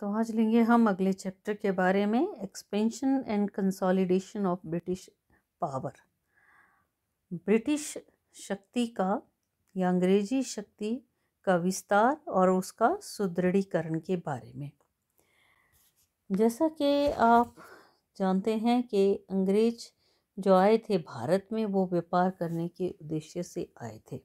तो आज लेंगे हम अगले चैप्टर के बारे में expansion and consolidation of British power British शक्ति का या अंग्रेजी शक्ति का विस्तार और उसका सुदृढ़ीकरण के बारे में जैसा कि आप जानते हैं कि अंग्रेज जो आए थे भारत में वो व्यापार करने के उद्देश्य से आए थे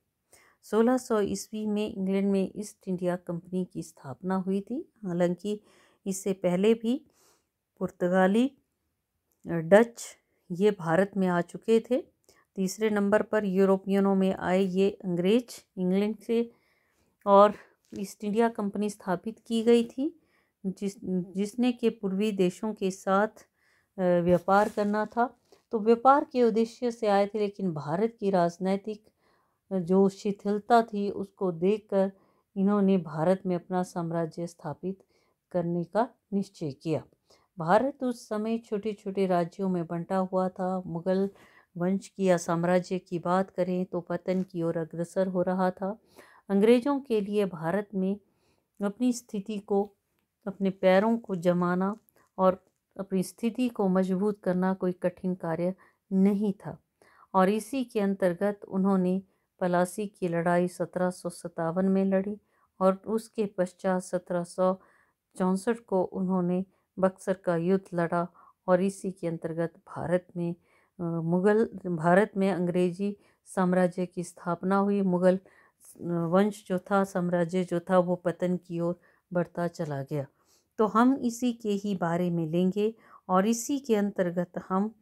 1600 ईस्वी में इंग्लैंड में ईस्ट इंडिया कंपनी की स्थापना हुई थी हालांकि इससे पहले भी पुर्तगाली डच ये भारत में आ चुके थे तीसरे नंबर पर यूरोपियनों में आए ये अंग्रेज इंग्लैंड से और ईस्ट इंडिया कंपनी स्थापित की गई थी जिस जिसने के पूर्वी देशों के साथ व्यापार करना था तो व्यापार के उद्देश्य से आए थे लेकिन भारत की राजनैतिक जो शिथिलता थी उसको देखकर इन्होंने भारत में अपना साम्राज्य स्थापित करने का निश्चय किया भारत उस समय छोटे छोटे राज्यों में बंटा हुआ था मुगल वंश की या साम्राज्य की बात करें तो पतन की ओर अग्रसर हो रहा था अंग्रेज़ों के लिए भारत में अपनी स्थिति को अपने पैरों को जमाना और अपनी स्थिति को मजबूत करना कोई कठिन कार्य नहीं था और इसी के अंतर्गत उन्होंने पलासी की लड़ाई सत्रह में लड़ी और उसके पश्चात सत्रह चौंसठ को उन्होंने बक्सर का युद्ध लड़ा और इसी के अंतर्गत भारत में मुग़ल भारत में अंग्रेजी साम्राज्य की स्थापना हुई मुग़ल वंश जो था साम्राज्य जो था वो पतन की ओर बढ़ता चला गया तो हम इसी के ही बारे में लेंगे और इसी के अंतर्गत हम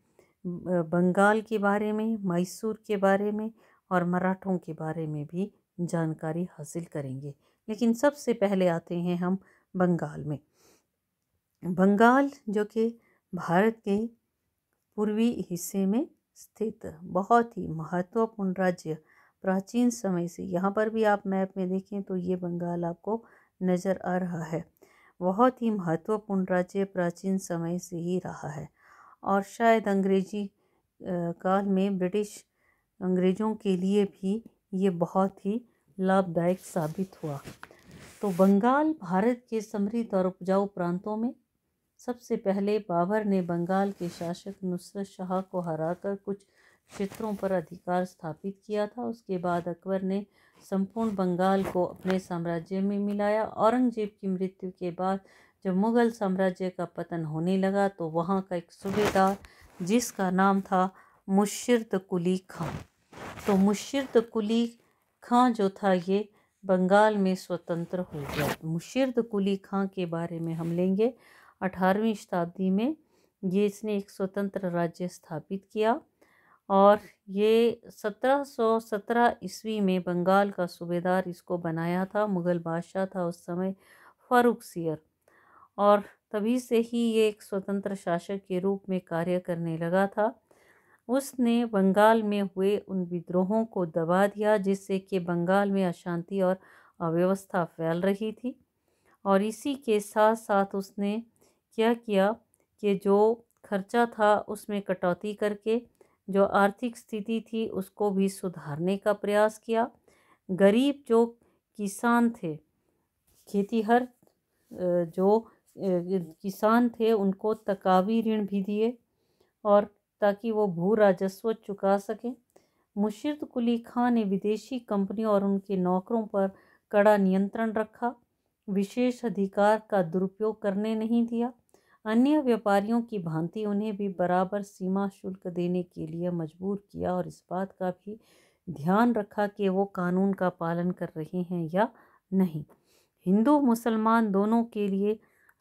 बंगाल के बारे में मैसूर के बारे में और मराठों के बारे में भी जानकारी हासिल करेंगे लेकिन सबसे पहले आते हैं हम बंगाल में बंगाल जो कि भारत के पूर्वी हिस्से में स्थित बहुत ही महत्वपूर्ण राज्य प्राचीन समय से यहाँ पर भी आप मैप में देखें तो ये बंगाल आपको नज़र आ रहा है बहुत ही महत्वपूर्ण राज्य प्राचीन समय से ही रहा है और शायद अंग्रेजी काल में ब्रिटिश अंग्रेज़ों के लिए भी ये बहुत ही लाभदायक साबित हुआ तो बंगाल भारत के समृद्ध और उपजाऊ प्रांतों में सबसे पहले बाबर ने बंगाल के शासक नुसरत शाह को हराकर कुछ क्षेत्रों पर अधिकार स्थापित किया था उसके बाद अकबर ने संपूर्ण बंगाल को अपने साम्राज्य में मिलाया औरंगजेब की मृत्यु के बाद जब मुग़ल साम्राज्य का पतन होने लगा तो वहाँ का एक सूबेदार जिसका नाम था मुशरत कुली खां तो मुशरत कुली खां जो था ये बंगाल में स्वतंत्र हो गया मुर्शिद कुली खां के बारे में हम लेंगे अठारहवीं शताब्दी में ये इसने एक स्वतंत्र राज्य स्थापित किया और ये सत्रह सौ सत्रह ईस्वी में बंगाल का सूबेदार इसको बनाया था मुग़ल बादशाह था उस समय फ़ारूक सियर और तभी से ही ये एक स्वतंत्र शासक के रूप में कार्य करने लगा था उसने बंगाल में हुए उन विद्रोहों को दबा दिया जिससे कि बंगाल में अशांति और अव्यवस्था फैल रही थी और इसी के साथ साथ उसने क्या किया कि जो खर्चा था उसमें कटौती करके जो आर्थिक स्थिति थी उसको भी सुधारने का प्रयास किया गरीब जो किसान थे खेतीहर जो किसान थे उनको तकावी ऋण भी दिए और ताकि वो भू राजस्व चुका सकें मुशीर्द कुली खां ने विदेशी कंपनियों और उनके नौकरों पर कड़ा नियंत्रण रखा विशेष अधिकार का दुरुपयोग करने नहीं दिया अन्य व्यापारियों की भांति उन्हें भी बराबर सीमा शुल्क देने के लिए मजबूर किया और इस बात का भी ध्यान रखा कि वो कानून का पालन कर रहे हैं या नहीं हिंदू मुसलमान दोनों के लिए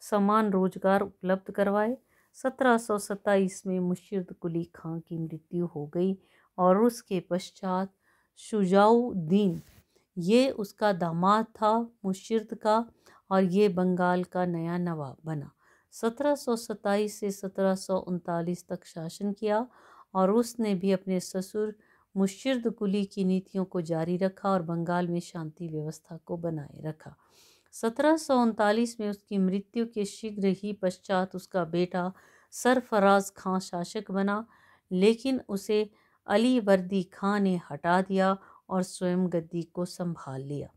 समान रोजगार उपलब्ध करवाए सत्रह में मुशीद कुली खां की मृत्यु हो गई और उसके पश्चात शुजाउद्दीन ये उसका दामाद था मुशीद का और ये बंगाल का नया नवाब बना सत्रह से सत्रह तक शासन किया और उसने भी अपने ससुर मुशीद कुली की नीतियों को जारी रखा और बंगाल में शांति व्यवस्था को बनाए रखा सत्रह में उसकी मृत्यु के शीघ्र ही पश्चात उसका बेटा सरफराज खां शासक बना लेकिन उसे अली वर्दी खां ने हटा दिया और स्वयं गद्दी को संभाल लिया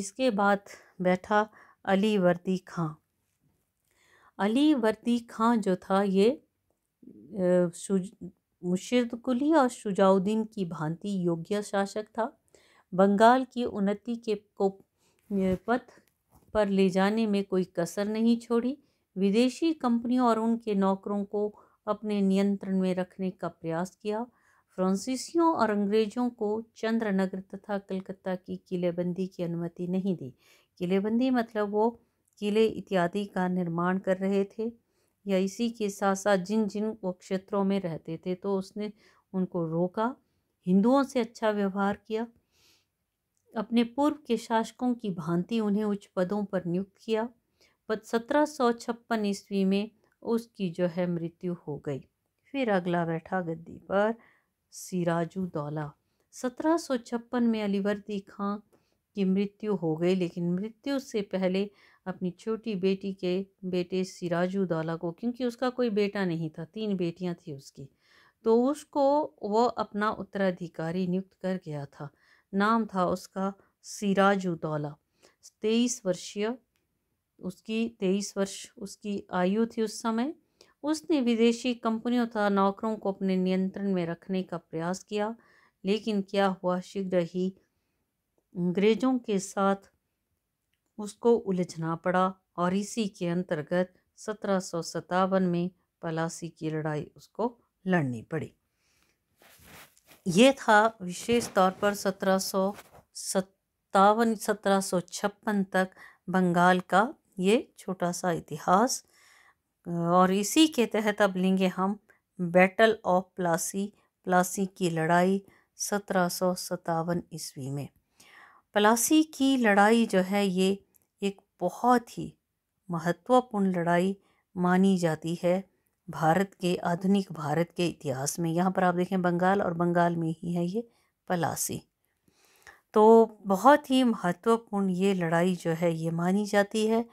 इसके बाद बैठा अली वर्दी खां अली वर्दी खां जो था ये मुशरकुली और शुजाउद्दीन की भांति योग्य शासक था बंगाल की उन्नति के को पथ पर ले जाने में कोई कसर नहीं छोड़ी विदेशी कंपनियों और उनके नौकरों को अपने नियंत्रण में रखने का प्रयास किया फ्रांसीसियों और अंग्रेजों को चंद्रनगर तथा कलकत्ता की किलेबंदी की अनुमति नहीं दी किलेबंदी मतलब वो किले इत्यादि का निर्माण कर रहे थे या इसी के साथ साथ जिन जिन वो क्षेत्रों में रहते थे तो उसने उनको रोका हिंदुओं से अच्छा व्यवहार किया अपने पूर्व के शासकों की भांति उन्हें उच्च पदों पर नियुक्त किया पर सत्रह सौ छप्पन ईस्वी में उसकी जो है मृत्यु हो गई फिर अगला बैठा गद्दी पर सिराजू दौला सत्रह सौ छप्पन में अलीवर्दी खां की मृत्यु हो गई लेकिन मृत्यु से पहले अपनी छोटी बेटी के बेटे सिराजू दौला को क्योंकि उसका कोई बेटा नहीं था तीन बेटियां थी उसकी तो उसको वह अपना उत्तराधिकारी नियुक्त कर गया था नाम था उसका उदौला तेईस वर्षीय उसकी तेईस वर्ष उसकी आयु थी उस समय उसने विदेशी कंपनियों तथा नौकरों को अपने नियंत्रण में रखने का प्रयास किया लेकिन क्या हुआ शीघ्र ही अंग्रेजों के साथ उसको उलझना पड़ा और इसी के अंतर्गत सत्रह में पलासी की लड़ाई उसको लड़नी पड़ी ये था विशेष तौर पर सत्रह सौ सत्तावन सत्रह सौ छप्पन तक बंगाल का ये छोटा सा इतिहास और इसी के तहत अब लेंगे हम बैटल ऑफ प्लासी प्लासी की लड़ाई सत्रह सौ सत्तावन ईस्वी में प्लासी की लड़ाई जो है ये एक बहुत ही महत्वपूर्ण लड़ाई मानी जाती है भारत के आधुनिक भारत के इतिहास में यहाँ पर आप देखें बंगाल और बंगाल में ही है ये पलासी तो बहुत ही महत्वपूर्ण ये लड़ाई जो है ये मानी जाती है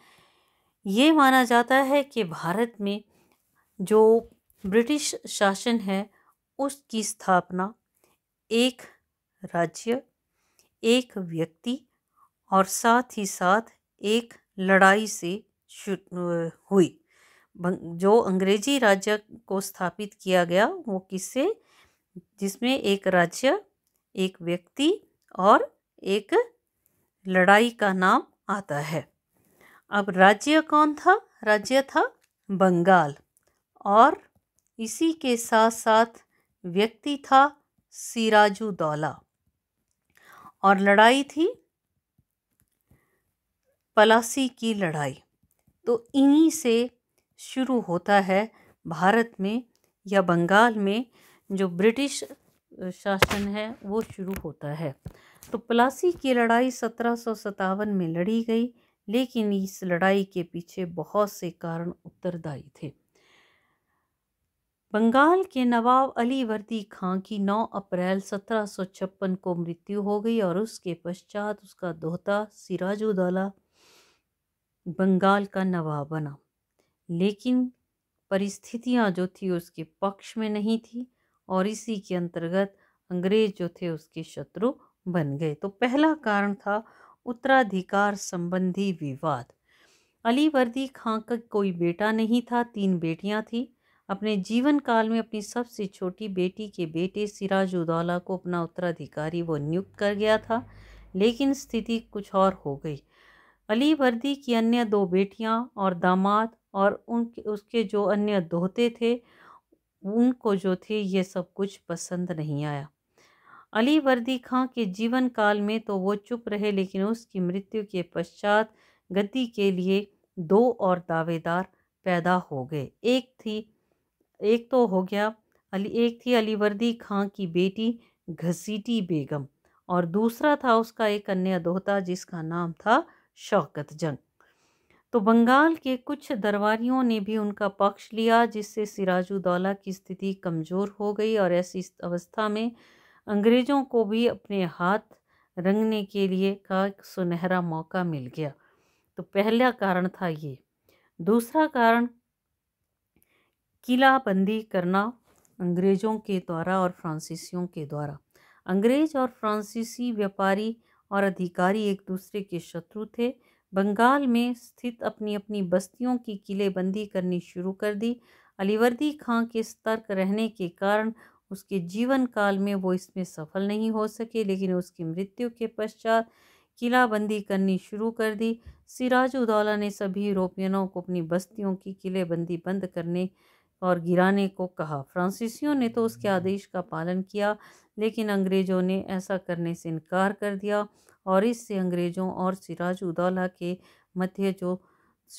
ये माना जाता है कि भारत में जो ब्रिटिश शासन है उसकी स्थापना एक राज्य एक व्यक्ति और साथ ही साथ एक लड़ाई से हुई जो अंग्रेजी राज्य को स्थापित किया गया वो किससे जिसमें एक राज्य एक व्यक्ति और एक लड़ाई का नाम आता है अब राज्य कौन था राज्य था बंगाल और इसी के साथ साथ व्यक्ति था सिराजुद्दौला और लड़ाई थी पलासी की लड़ाई तो इन्हीं से शुरू होता है भारत में या बंगाल में जो ब्रिटिश शासन है वो शुरू होता है तो प्लासी की लड़ाई सत्रह में लड़ी गई लेकिन इस लड़ाई के पीछे बहुत से कारण उत्तरदायी थे बंगाल के नवाब अली वर्दी खां की 9 अप्रैल सत्रह को मृत्यु हो गई और उसके पश्चात उसका दोहता सिराजुद्दौला बंगाल का नवाब बना लेकिन परिस्थितियां जो थी उसके पक्ष में नहीं थी और इसी के अंतर्गत अंग्रेज जो थे उसके शत्रु बन गए तो पहला कारण था उत्तराधिकार संबंधी विवाद अली वर्दी खां का कोई बेटा नहीं था तीन बेटियां थीं अपने जीवन काल में अपनी सबसे छोटी बेटी के बेटे सिराज उदौला को अपना उत्तराधिकारी वो नियुक्त कर गया था लेकिन स्थिति कुछ और हो गई अली वर्दी की अन्य दो बेटियां और दामाद और उन उसके जो अन्य दोहते थे उनको जो थे ये सब कुछ पसंद नहीं आया अली वर्दी खां के जीवन काल में तो वो चुप रहे लेकिन उसकी मृत्यु के पश्चात गद्दी के लिए दो और दावेदार पैदा हो गए एक थी एक तो हो गया अली एक थी अली वर्दी खां की बेटी घसीटी बेगम और दूसरा था उसका एक अन्य दोहता जिसका नाम था शौकत जंग तो बंगाल के कुछ दरबारियों ने भी उनका पक्ष लिया जिससे सिराजुद्दौला की स्थिति कमज़ोर हो गई और ऐसी अवस्था में अंग्रेज़ों को भी अपने हाथ रंगने के लिए का सुनहरा मौका मिल गया तो पहला कारण था ये दूसरा कारण किला बंदी करना अंग्रेज़ों के द्वारा और फ्रांसीसियों के द्वारा अंग्रेज़ और फ्रांसीसी व्यापारी और अधिकारी एक दूसरे के शत्रु थे बंगाल में स्थित अपनी अपनी बस्तियों की किलेबंदी करनी शुरू कर दी अलीवर्दी खां के सतर्क रहने के कारण उसके जीवन काल में वो इसमें सफल नहीं हो सके लेकिन उसकी मृत्यु के पश्चात किलाबंदी करनी शुरू कर दी सिराज उदौला ने सभी यूरोपियनों को अपनी बस्तियों की किलेबंदी बंद करने और गिराने को कहा फ्रांसीसियों ने तो उसके आदेश का पालन किया लेकिन अंग्रेज़ों ने ऐसा करने से इनकार कर दिया और इससे अंग्रेज़ों और सिराज उदौला के मध्य जो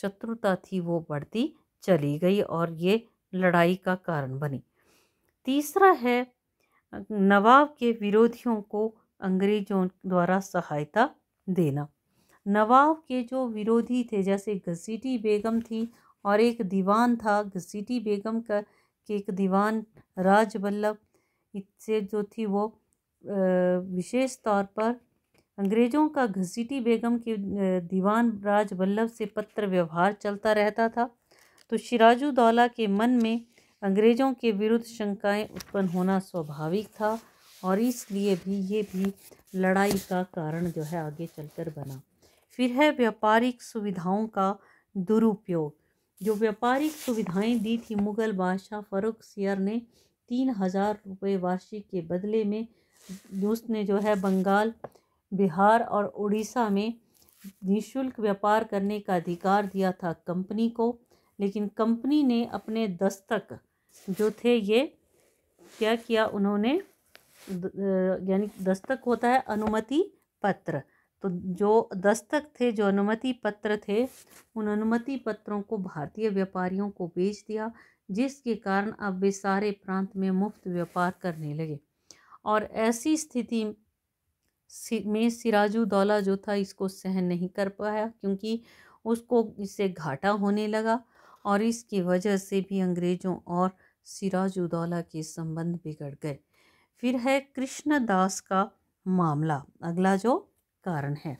शत्रुता थी वो बढ़ती चली गई और ये लड़ाई का कारण बनी तीसरा है नवाब के विरोधियों को अंग्रेज़ों द्वारा सहायता देना नवाब के जो विरोधी थे जैसे घसीटी बेगम थी और एक दीवान था घसीटी बेगम का के एक दीवान राज से जो थी वो विशेष तौर पर अंग्रेज़ों का घसीटी बेगम के दीवान राज वल्लभ से पत्र व्यवहार चलता रहता था तो सिराजुद्दौला के मन में अंग्रेज़ों के विरुद्ध शंकाएं उत्पन्न होना स्वाभाविक था और इसलिए भी ये भी लड़ाई का कारण जो है आगे चलकर बना फिर है व्यापारिक सुविधाओं का दुरुपयोग जो व्यापारिक सुविधाएं दी थी मुग़ल बादशाह फ़रुख सियर ने तीन हज़ार रुपये वार्षिक के बदले में उसने जो है बंगाल बिहार और उड़ीसा में निशुल्क व्यापार करने का अधिकार दिया था कंपनी को लेकिन कंपनी ने अपने दस्तक जो थे ये क्या किया उन्होंने यानी दस्तक होता है अनुमति पत्र तो जो दस्तक थे जो अनुमति पत्र थे उन अनुमति पत्रों को भारतीय व्यापारियों को बेच दिया जिसके कारण अब वे सारे प्रांत में मुफ्त व्यापार करने लगे और ऐसी स्थिति में दौला जो था इसको सहन नहीं कर पाया क्योंकि उसको इससे घाटा होने लगा और इसकी वजह से भी अंग्रेज़ों और दौला के संबंध बिगड़ गए फिर है कृष्णदास का मामला अगला जो कारण है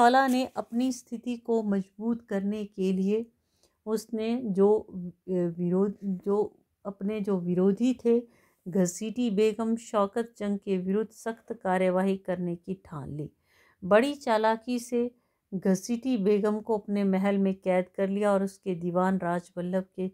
दौला ने अपनी स्थिति को मजबूत करने के लिए उसने जो विरोध जो अपने जो विरोधी थे घसीटी बेगम शौकत जंग के विरुद्ध सख्त कार्यवाही करने की ठान ली बड़ी चालाकी से घसीटी बेगम को अपने महल में कैद कर लिया और उसके दीवान राजवल्लभ के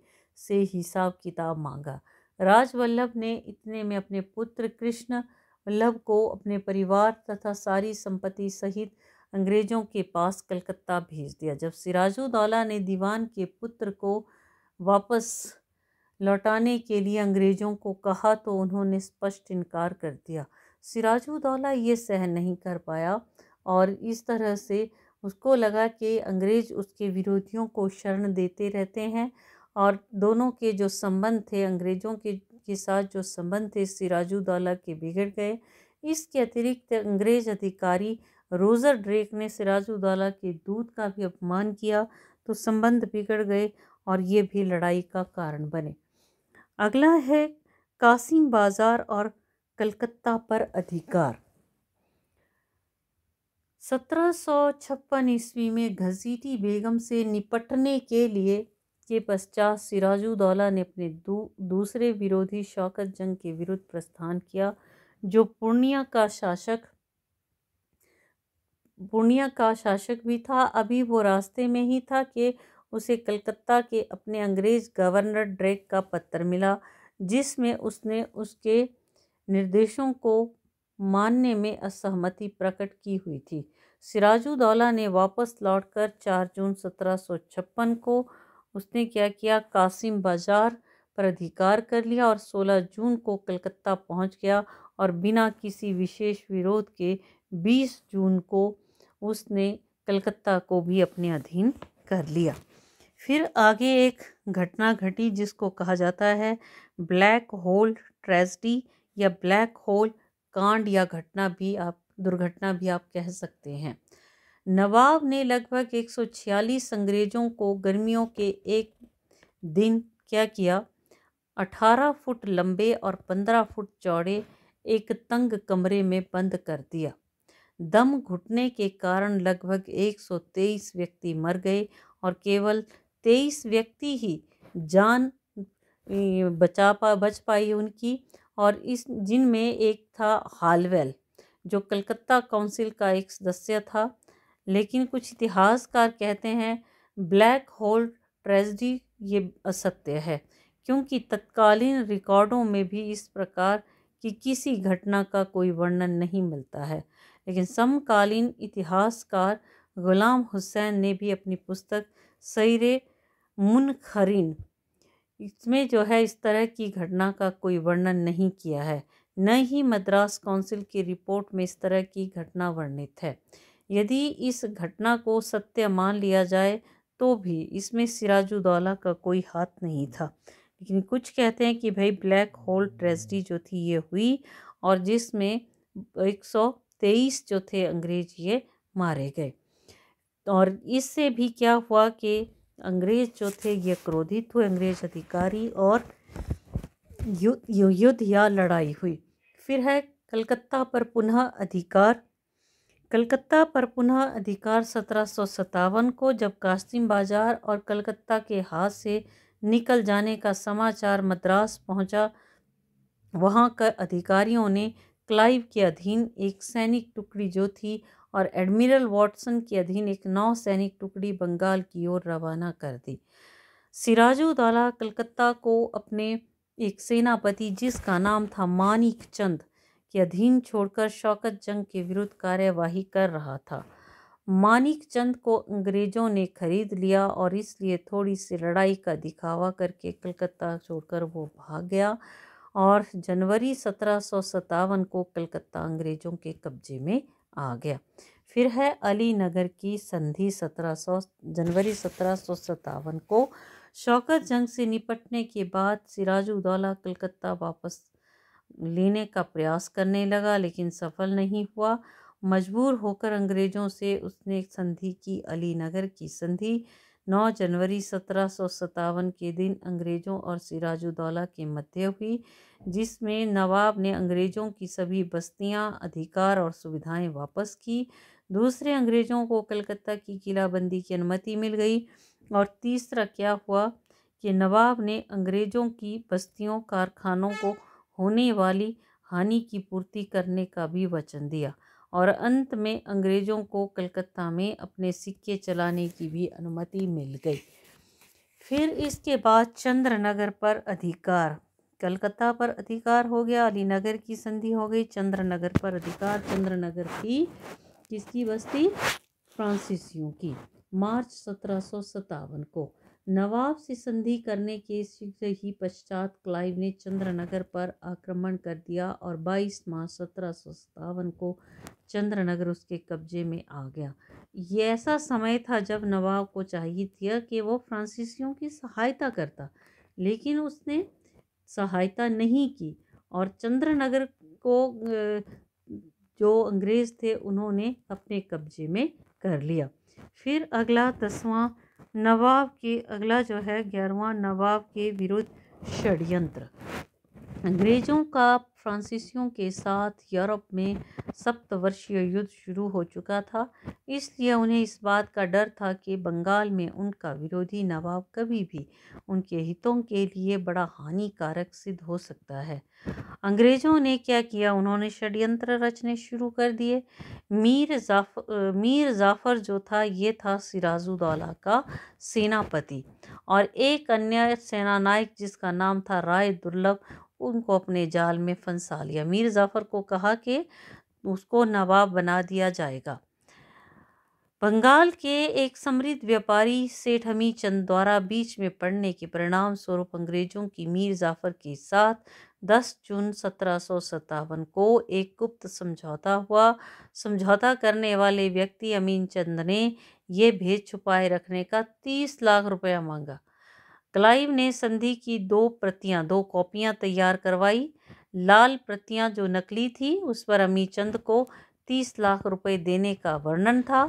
से हिसाब किताब मांगा राजवल्लभ ने इतने में अपने पुत्र कृष्ण वल्लभ को अपने परिवार तथा सारी संपत्ति सहित अंग्रेज़ों के पास कलकत्ता भेज दिया जब सिराजुद्दौला ने दीवान के पुत्र को वापस लौटाने के लिए अंग्रेज़ों को कहा तो उन्होंने स्पष्ट इनकार कर दिया सिराजुद्दौला ये सहन नहीं कर पाया और इस तरह से उसको लगा कि अंग्रेज़ उसके विरोधियों को शरण देते रहते हैं और दोनों के जो संबंध थे अंग्रेज़ों के के साथ जो संबंध थे सिराजुद्दौला के बिगड़ गए इसके अतिरिक्त अंग्रेज़ अधिकारी रोज़र ड्रेक ने सिराजुद्दौला के दूत का भी अपमान किया तो संबंध बिगड़ गए और ये भी लड़ाई का कारण बने अगला है कासिम बाज़ार और कलकत्ता पर अधिकार सत्रह सौ छप्पन ईस्वी में घसीटी बेगम से निपटने के लिए के पश्चात सिराजुद्दौला ने अपने दू, दूसरे विरोधी शौकत जंग के विरुद्ध प्रस्थान किया जो पूर्णिया का शासक पूर्णिया का शासक भी था अभी वो रास्ते में ही था कि उसे कलकत्ता के अपने अंग्रेज़ गवर्नर ड्रेक का पत्र मिला जिसमें उसने उसके निर्देशों को मानने में असहमति प्रकट की हुई थी सिराजुद्दौला ने वापस लौटकर 4 जून 1756 को उसने क्या किया कासिम बाजार पर अधिकार कर लिया और 16 जून को कलकत्ता पहुंच गया और बिना किसी विशेष विरोध के 20 जून को उसने कलकत्ता को भी अपने अधीन कर लिया फिर आगे एक घटना घटी जिसको कहा जाता है ब्लैक होल ट्रेजडी या ब्लैक होल कांड या घटना भी आप दुर्घटना भी आप कह सकते हैं नवाब ने लगभग 146 अंग्रेज़ों को गर्मियों के एक दिन क्या किया 18 फुट लंबे और 15 फुट चौड़े एक तंग कमरे में बंद कर दिया दम घुटने के कारण लगभग 123 व्यक्ति मर गए और केवल 23 व्यक्ति ही जान बचा पा बच पाई उनकी और इस जिनमें एक था हालवेल जो कलकत्ता काउंसिल का एक सदस्य था लेकिन कुछ इतिहासकार कहते हैं ब्लैक होल ट्रेजडी ये असत्य है क्योंकि तत्कालीन रिकॉर्डों में भी इस प्रकार की किसी घटना का कोई वर्णन नहीं मिलता है लेकिन समकालीन इतिहासकार ग़ुलाम हुसैन ने भी अपनी पुस्तक सैर मुनखरीन इसमें जो है इस तरह की घटना का कोई वर्णन नहीं किया है न ही मद्रास काउंसिल की रिपोर्ट में इस तरह की घटना वर्णित है यदि इस घटना को सत्य मान लिया जाए तो भी इसमें सिराजुद्दौला का कोई हाथ नहीं था लेकिन कुछ कहते हैं कि भाई ब्लैक होल ट्रेजडी जो थी ये हुई और जिसमें एक सौ तेईस जो थे अंग्रेज ये मारे गए और इससे भी क्या हुआ कि अंग्रेज जो थे ये क्रोधित हुए अंग्रेज अधिकारी और युद्ध युद्ध या लड़ाई हुई फिर है कलकत्ता पर पुनः अधिकार कलकत्ता पर पुनः अधिकार सत्रह को जब कास्तिम बाजार और कलकत्ता के हाथ से निकल जाने का समाचार मद्रास पहुंचा वहां का अधिकारियों ने क्लाइव के अधीन एक सैनिक टुकड़ी जो थी और एडमिरल वॉटसन के अधीन एक नौ सैनिक टुकड़ी बंगाल की ओर रवाना कर दी सिराजुद्दौला कलकत्ता को अपने एक सेनापति जिसका नाम था मानिक चंद के अधीन छोड़कर शौकत जंग के विरुद्ध कार्यवाही कर रहा था मानिक चंद को अंग्रेजों ने खरीद लिया और इसलिए थोड़ी सी लड़ाई का दिखावा करके कलकत्ता छोड़कर वो भाग गया और जनवरी सत्रह को कलकत्ता अंग्रेज़ों के कब्जे में आ गया फिर है अली नगर की संधि 1700 जनवरी सत्रह को शौकत जंग से निपटने के बाद सिराजुद्दौला कलकत्ता वापस लेने का प्रयास करने लगा लेकिन सफल नहीं हुआ मजबूर होकर अंग्रेज़ों से उसने संधि की अली नगर की संधि 9 जनवरी सत्रह के दिन अंग्रेज़ों और सिराजुद्दौला के मध्य हुई जिसमें नवाब ने अंग्रेज़ों की सभी बस्तियां, अधिकार और सुविधाएं वापस की दूसरे अंग्रेज़ों को कलकत्ता की किलाबंदी की अनुमति मिल गई और तीसरा क्या हुआ कि नवाब ने अंग्रेज़ों की बस्तियों कारखानों को होने वाली हानि की पूर्ति करने का भी वचन दिया और अंत में अंग्रेज़ों को कलकत्ता में अपने सिक्के चलाने की भी अनुमति मिल गई फिर इसके बाद चंद्रनगर पर अधिकार कलकत्ता पर अधिकार हो गया अलीनगर की संधि हो गई चंद्रनगर पर अधिकार चंद्रनगर की किसकी बस्ती फ्रांसीसियों की मार्च सत्रह को नवाब से संधि करने के शीघ्र ही पश्चात क्लाइव ने चंद्रनगर पर आक्रमण कर दिया और 22 मार्च सत्रह सौ को चंद्रनगर उसके कब्जे में आ गया ये ऐसा समय था जब नवाब को चाहिए था कि वो फ्रांसीसियों की सहायता करता लेकिन उसने सहायता नहीं की और चंद्रनगर को जो अंग्रेज़ थे उन्होंने अपने कब्जे में कर लिया फिर अगला दसवां नवाब के अगला जो है ग्यारहवा नवाब के विरुद्ध षड्यंत्र अंग्रेज़ों का फ्रांसीसियों के साथ यूरोप में सप्तवर्षीय युद्ध शुरू हो चुका था इसलिए उन्हें इस बात का डर था कि बंगाल में उनका विरोधी नवाब कभी भी उनके हितों के लिए बड़ा हानिकारक सिद्ध हो सकता है अंग्रेज़ों ने क्या किया उन्होंने षड्यंत्र रचने शुरू कर दिए मीर जाफ मीर जाफ़र जो था ये था सिराजुद्दौला का सेनापति और एक अन्य नायक जिसका नाम था राय दुर्लभ उनको अपने जाल में फंसा लिया मीर जाफ़र को कहा कि उसको नवाब बना दिया जाएगा बंगाल के एक समृद्ध व्यापारी सेठ हमी चंद द्वारा बीच में पड़ने के परिणाम स्वरूप अंग्रेजों की मीर जाफ़र के साथ 10 जून सत्रह को एक गुप्त समझौता हुआ समझौता करने वाले व्यक्ति अमीन चंद ने यह भेद छुपाए रखने का 30 लाख रुपया मांगा क्लाइव ने संधि की दो प्रतियां दो कॉपियां तैयार करवाई लाल प्रतियां जो नकली थी उस पर अमीचंद को तीस लाख रुपए देने का वर्णन था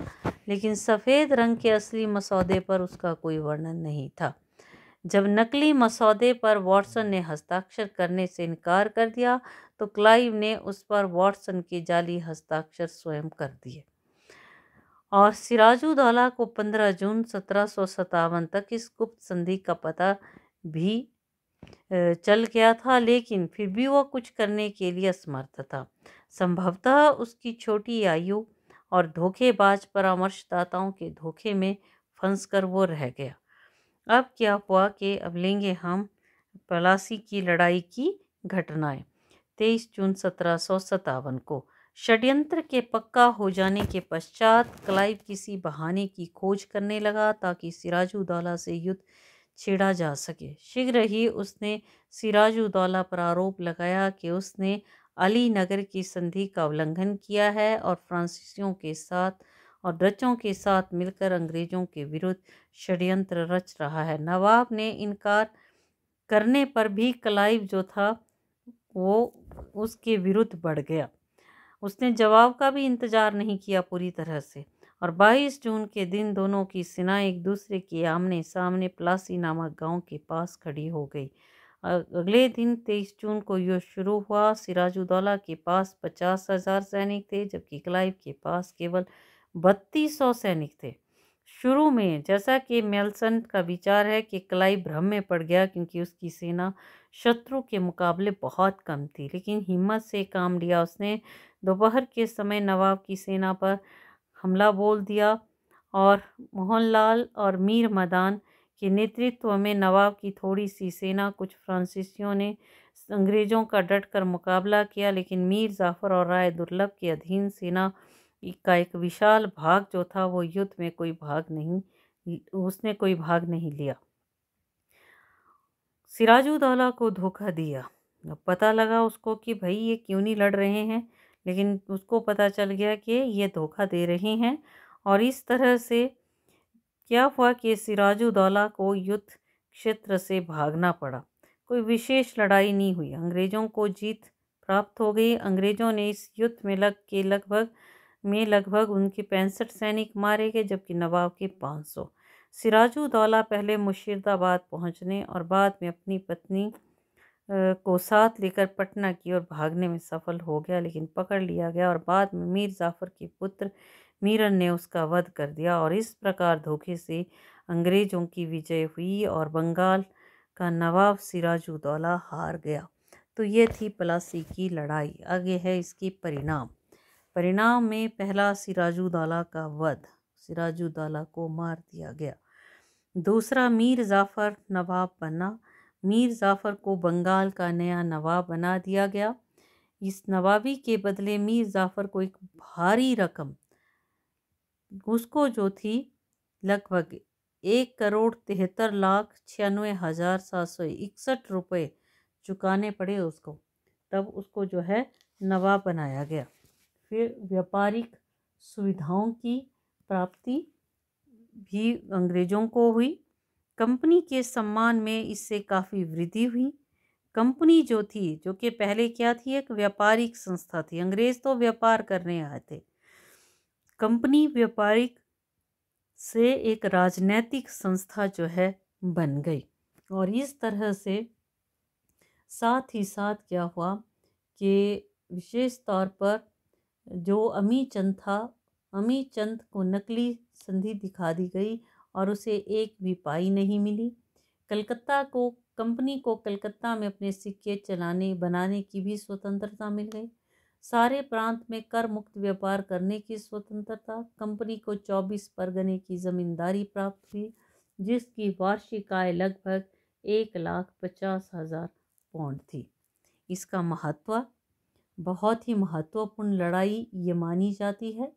लेकिन सफ़ेद रंग के असली मसौदे पर उसका कोई वर्णन नहीं था जब नकली मसौदे पर वॉटसन ने हस्ताक्षर करने से इनकार कर दिया तो क्लाइव ने उस पर वॉटसन के जाली हस्ताक्षर स्वयं कर दिए और सिराजुद्दौला को 15 जून सत्रह तक इस गुप्त संधि का पता भी चल गया था लेकिन फिर भी वह कुछ करने के लिए असमर्थ था संभवतः उसकी छोटी आयु और धोखेबाज परामर्शदाताओं के धोखे में फंस कर वो रह गया अब क्या हुआ कि अब लेंगे हम पलासी की लड़ाई की घटनाएं तेईस जून सत्रह को षड्यंत्र के पक्का हो जाने के पश्चात क्लाइव किसी बहाने की खोज करने लगा ताकि सिराजुद्दौला से युद्ध छेड़ा जा सके शीघ्र ही उसने सिराजुद्दौला पर आरोप लगाया कि उसने अली नगर की संधि का उल्लंघन किया है और फ्रांसीसियों के साथ और डचों के साथ मिलकर अंग्रेज़ों के विरुद्ध षड्यंत्र रच रहा है नवाब ने इनकार करने पर भी क्लाइव जो था वो उसके विरुद्ध बढ़ गया उसने जवाब का भी इंतज़ार नहीं किया पूरी तरह से और 22 जून के दिन दोनों की सेना एक दूसरे के आमने सामने प्लासी नामक गांव के पास खड़ी हो गई अगले दिन 23 जून को युद्ध शुरू हुआ सिराजुद्दौला के पास पचास हज़ार सैनिक थे जबकि क्लाइव के पास केवल बत्तीस सौ सैनिक थे शुरू में जैसा कि मेलसन का विचार है कि कलाई भ्रम में पड़ गया क्योंकि उसकी सेना शत्रु के मुकाबले बहुत कम थी लेकिन हिम्मत से काम लिया उसने दोपहर के समय नवाब की सेना पर हमला बोल दिया और मोहनलाल और मीर मदान के नेतृत्व में नवाब की थोड़ी सी सेना कुछ फ्रांसीसियों ने अंग्रेज़ों का डट कर मुकाबला किया लेकिन मीर जाफ़र और राय दुर्लभ के अधीन सेना का एक विशाल भाग जो था वो युद्ध में कोई भाग नहीं उसने कोई भाग नहीं लिया सिराजुद्दौला को धोखा दिया पता लगा उसको कि भाई ये क्यों नहीं लड़ रहे हैं लेकिन उसको पता चल गया कि ये धोखा दे रहे हैं और इस तरह से क्या हुआ कि सिराजुद्दौला को युद्ध क्षेत्र से भागना पड़ा कोई विशेष लड़ाई नहीं हुई अंग्रेज़ों को जीत प्राप्त हो गई अंग्रेज़ों ने इस युद्ध में लग के लगभग में लगभग उनके पैंसठ सैनिक मारे गए जबकि नवाब के 500 सिराजुद्दौला पहले मुर्शिदाबाद पहुंचने और बाद में अपनी पत्नी को साथ लेकर पटना की ओर भागने में सफल हो गया लेकिन पकड़ लिया गया और बाद में मीर जाफ़र के पुत्र मीरन ने उसका वध कर दिया और इस प्रकार धोखे से अंग्रेज़ों की विजय हुई और बंगाल का नवाब सिराजुद्दौला हार गया तो ये थी पलासी की लड़ाई आगे है इसके परिणाम परिणाम में पहला सिराजुद्दौला का वध सिराजुद्दौला को मार दिया गया दूसरा मीर जाफ़र नवाब बना मीर जाफ़र को बंगाल का नया नवाब बना दिया गया इस नवाबी के बदले मीर जाफ़र को एक भारी रकम उसको जो थी लगभग एक करोड़ तिहत्तर लाख छियानवे हज़ार सात सौ इकसठ रुपये चुकाने पड़े उसको तब उसको जो है नवाब बनाया गया फिर व्यापारिक सुविधाओं की प्राप्ति भी अंग्रेज़ों को हुई कंपनी के सम्मान में इससे काफ़ी वृद्धि हुई कंपनी जो थी जो कि पहले क्या थी एक व्यापारिक संस्था थी अंग्रेज़ तो व्यापार करने आए थे कंपनी व्यापारिक से एक राजनैतिक संस्था जो है बन गई और इस तरह से साथ ही साथ क्या हुआ कि विशेष तौर पर जो अमी चंद था अमी चंद को नकली संधि दिखा दी गई और उसे एक भी पाई नहीं मिली कलकत्ता को कंपनी को कलकत्ता में अपने सिक्के चलाने बनाने की भी स्वतंत्रता मिल गई सारे प्रांत में कर मुक्त व्यापार करने की स्वतंत्रता कंपनी को चौबीस परगने की जमींदारी प्राप्त हुई जिसकी वार्षिक आय लगभग एक लाख पचास हज़ार पौंड थी इसका महत्व बहुत ही महत्वपूर्ण लड़ाई ये मानी जाती है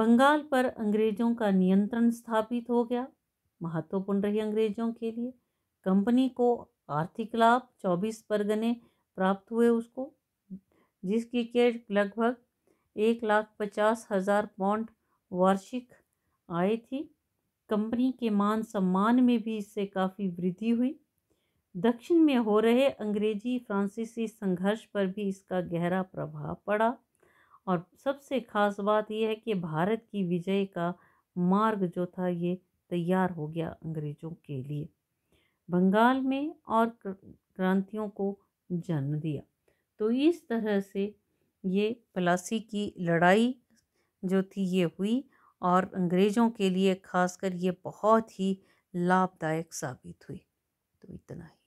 बंगाल पर अंग्रेज़ों का नियंत्रण स्थापित हो गया महत्वपूर्ण रही अंग्रेज़ों के लिए कंपनी को आर्थिक लाभ चौबीस परगने प्राप्त हुए उसको जिसकी के लगभग एक लाख पचास हज़ार पौंड वार्षिक आय थी कंपनी के मान सम्मान में भी इससे काफ़ी वृद्धि हुई दक्षिण में हो रहे अंग्रेजी फ्रांसीसी संघर्ष पर भी इसका गहरा प्रभाव पड़ा और सबसे खास बात यह है कि भारत की विजय का मार्ग जो था ये तैयार हो गया अंग्रेज़ों के लिए बंगाल में और क्रांतियों को जन्म दिया तो इस तरह से ये पलासी की लड़ाई जो थी ये हुई और अंग्रेज़ों के लिए खासकर ये बहुत ही लाभदायक साबित हुई तो इतना ही